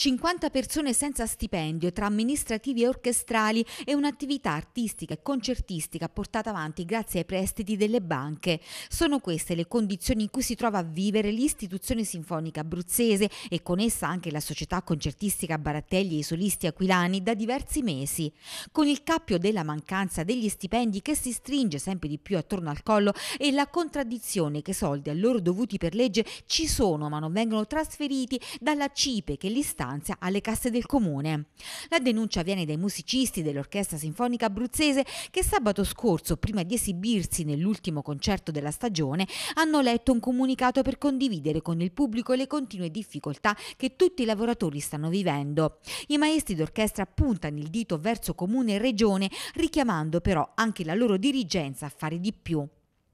50 persone senza stipendio tra amministrativi e orchestrali e un'attività artistica e concertistica portata avanti grazie ai prestiti delle banche. Sono queste le condizioni in cui si trova a vivere l'istituzione sinfonica abruzzese e con essa anche la società concertistica Baratelli e i solisti aquilani da diversi mesi. Con il cappio della mancanza degli stipendi che si stringe sempre di più attorno al collo e la contraddizione che soldi a loro dovuti per legge ci sono ma non vengono trasferiti dalla CIPE che li sta sostanza alle casse del comune. La denuncia viene dai musicisti dell'Orchestra Sinfonica Abruzzese che sabato scorso, prima di esibirsi nell'ultimo concerto della stagione, hanno letto un comunicato per condividere con il pubblico le continue difficoltà che tutti i lavoratori stanno vivendo. I maestri d'orchestra puntano il dito verso comune e regione, richiamando però anche la loro dirigenza a fare di più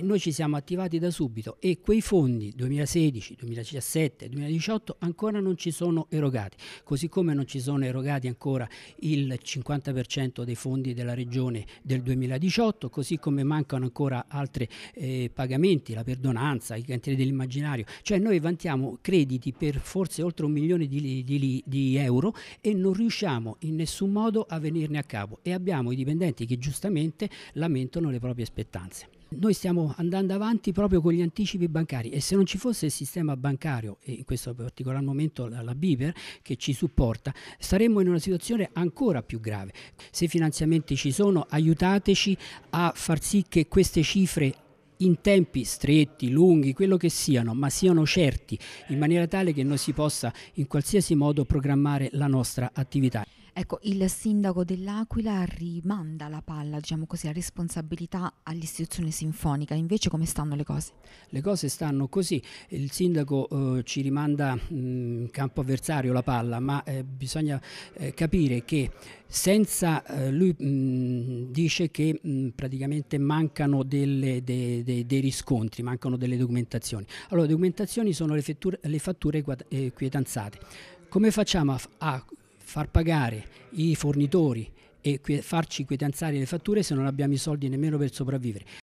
noi ci siamo attivati da subito e quei fondi 2016, 2017, 2018 ancora non ci sono erogati, così come non ci sono erogati ancora il 50% dei fondi della regione del 2018, così come mancano ancora altri eh, pagamenti, la perdonanza, i cantieri dell'immaginario, cioè noi vantiamo crediti per forse oltre un milione di, di, di euro e non riusciamo in nessun modo a venirne a capo e abbiamo i dipendenti che giustamente lamentano le proprie aspettanze. Noi stiamo andando avanti proprio con gli anticipi bancari e se non ci fosse il sistema bancario, e in questo particolar momento la, la Biber, che ci supporta, saremmo in una situazione ancora più grave. Se i finanziamenti ci sono, aiutateci a far sì che queste cifre in tempi stretti, lunghi, quello che siano, ma siano certi, in maniera tale che noi si possa in qualsiasi modo programmare la nostra attività. Ecco, il sindaco dell'Aquila rimanda la palla, diciamo così, la responsabilità all'istituzione sinfonica, invece come stanno le cose? Le cose stanno così, il sindaco eh, ci rimanda mm, in campo avversario la palla, ma eh, bisogna eh, capire che senza eh, lui mh, mm, dice che mh, mm, praticamente mancano delle, de, de, dei riscontri, mancano delle documentazioni. Allora, le documentazioni sono le, fetture, le fatture eh, quietanzate. Come facciamo a, a far pagare i fornitori e farci quitanzare le fatture se non abbiamo i soldi nemmeno per sopravvivere.